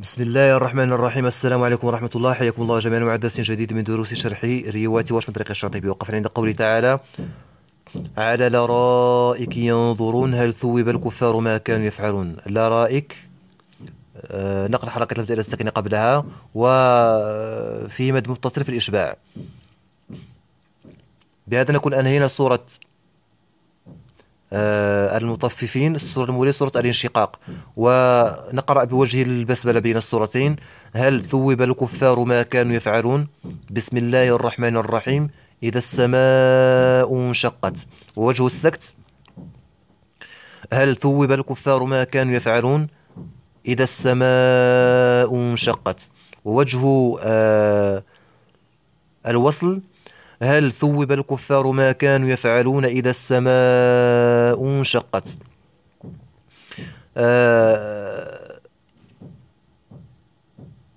بسم الله الرحمن الرحيم السلام عليكم ورحمة الله حياكم الله جميعا مع درس جديد من دروس شرح رواية من طريق الشاطبي وقفنا عند قوله تعالى على لرائك ينظرون هل ثوب الكفار ما كانوا يفعلون لرائك نقل حركة لفظ إلى السكن قبلها وفي مد متصل في الإشباع بهذا نكون أنهينا سورة آه، المطففين السورة المولية سورة الانشقاق ونقرأ بوجه البسملة بين السورتين هل ثوب الكفار ما كانوا يفعلون بسم الله الرحمن الرحيم إذا السماء انشقت ووجه السكت هل ثوب الكفار ما كانوا يفعلون إذا السماء انشقت ووجه آه، الوصل هل ثوب الكفار ما كانوا يفعلون إذا السماء انشقت آه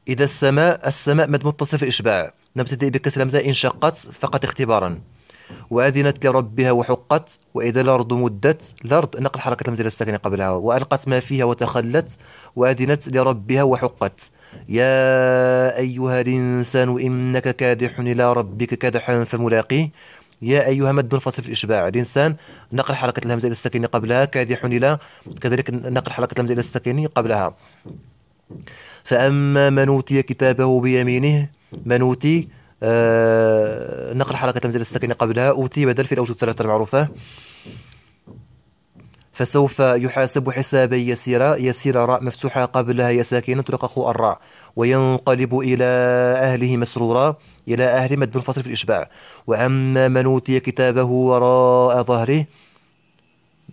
إذا السماء السماء مد متصف إشباع نبتدئ بكسر الهمزة انشقت فقط اختبارا وأذنت لربها وحقت وإذا الأرض مدت الأرض نقل حركة الهمزة للسكن قبلها وألقت ما فيها وتخلت وأذنت لربها وحقت يا أيها الإنسان إنك كادح إلى ربك كدحا فملاقيه يا أيها مد فصل في الإشباع الإنسان نقل حركة الهمزة إلى السكين قبلها كادح إلى كذلك نقل حركة الهمزة إلى السكين قبلها فأما من أوتي كتابه بيمينه من أوتي آه نقل حركة الهمزة إلى السكين قبلها أوتي بدل في الأوجه الثلاثة المعروفة فسوف يحاسب حسابا يسيرا يسير راء مفتوحة قبلها يا ساكنة تلقق الراء وينقلب إلى أهله مسرورا إلى أهل مد منفصل في الإشباع وأما من أوتي كتابه وراء ظهره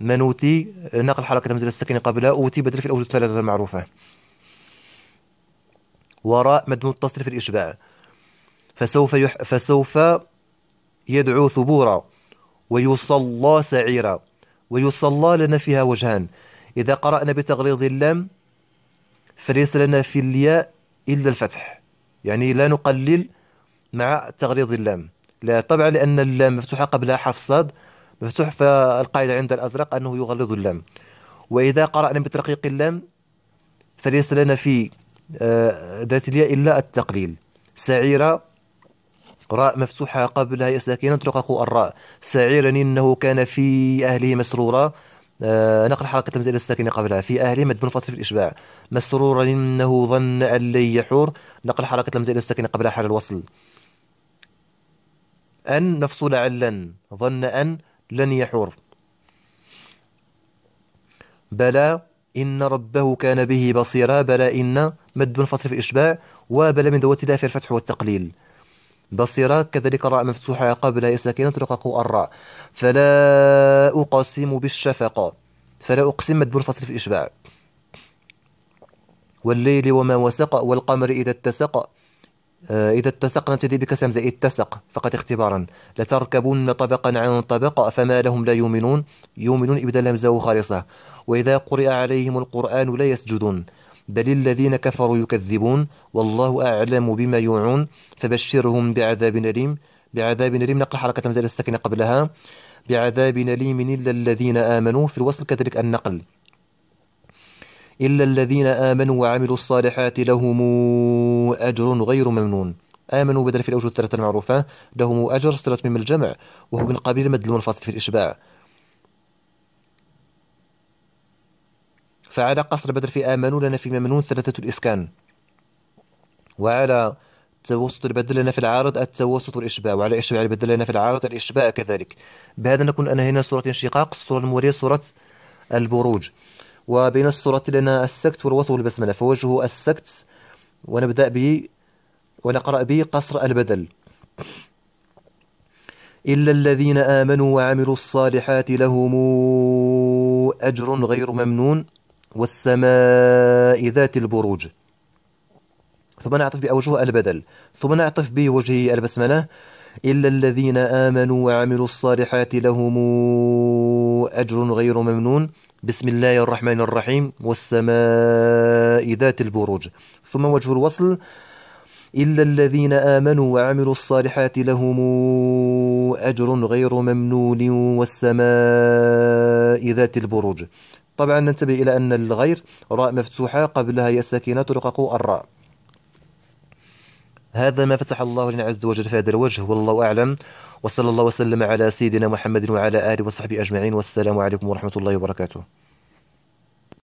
من أوتي نقل حركة مزيد السكن قبل أوتي بدل في الأول الثلاثة المعروفة وراء مد متصل في الإشباع فسوف يح... فسوف يدعو ثبورا ويصلى سعيرا ويصلى لنا فيها وجهان إذا قرأنا بتغليظ اللام فليس لنا في الياء إلا الفتح يعني لا نقلل مع تغليظ اللام لا طبعا لأن اللام مفتوحة قبلها حرف صاد مفتوح فالقاعدة عند الأزرق أنه يغلظ اللام وإذا قرأنا بترقيق اللام فليس لنا في آه، ذات الياء إلا التقليل سعيرة راء مفتوحة قبلها ساكنة ترقق الراء سعيرا إنه كان في أهله مسرورا آه نقل حركة تمزيل إلى الساكنة قبلها في أهله مد منفصل الإشباع مسرورا إنه ظن أن لن يحور نقل حركة تمزيل إلى الساكنة قبلها حال الوصل أن نفس لعلا ظن أن لن يحور بلى إن ربه كان به بصيرا بلى إن مد منفصل في الإشباع وبلى من ذوات في الفتح والتقليل بصيرة كذلك راء مفتوحة قبلها ساكنة ترقق الراء فلا أقسم بالشفقة فلا أقسم مد فصل في الإشباع والليل وما وسق والقمر إذا اتسق آه، إذا اتسق نبتدي بكسم زي اتسق فقط اختبارا لتركبن طبقا عن طبق فما لهم لا يؤمنون يؤمنون إبدال همزة خالصة وإذا قرئ عليهم القرآن لا يسجدون بل الذين كفروا يكذبون والله أعلم بما يوعون فبشرهم بعذاب أليم بعذاب أليم نقل حركة مزال السكن قبلها بعذاب أليم إلا الذين آمنوا في الوصل كذلك النقل إلا الذين آمنوا وعملوا الصالحات لهم أجر غير ممنون آمنوا بدل في الأوجه الثلاثة المعروفة لهم أجر صلة من الجمع وهو من قبيل مدل المنفصل في الإشباع فعلى قصر بدر في آمنوا لنا في ممنون ثلاثة الإسكان وعلى توسط البدل لنا في العارض التوسط والإشباع وعلى إشباع البدل لنا في العارض الإشباع كذلك بهذا نكون أنهينا سورة انشقاق السورة الموالية سورة البروج وبين السورة لنا السكت والوصف والبسملة فوجه السكت ونبدأ به ونقرأ به قصر البدل إلا الذين آمنوا وعملوا الصالحات لهم أجر غير ممنون والسماء ذات البروج ثم نعطف بأوجه البدل ثم نعطف بوجه البسملة إلا الذين آمنوا وعملوا الصالحات لهم أجر غير ممنون بسم الله الرحمن الرحيم والسماء ذات البروج ثم وجه الوصل إلا الذين آمنوا وعملوا الصالحات لهم أجر غير ممنون والسماء ذات البروج طبعا ننتبه إلى أن الغير راء مفتوحة قبلها يا الساكنة ترقق الراء هذا ما فتح الله لنا عز وجل في هذا الوجه والله أعلم وصلى الله وسلم على سيدنا محمد وعلى آله وصحبه أجمعين والسلام عليكم ورحمة الله وبركاته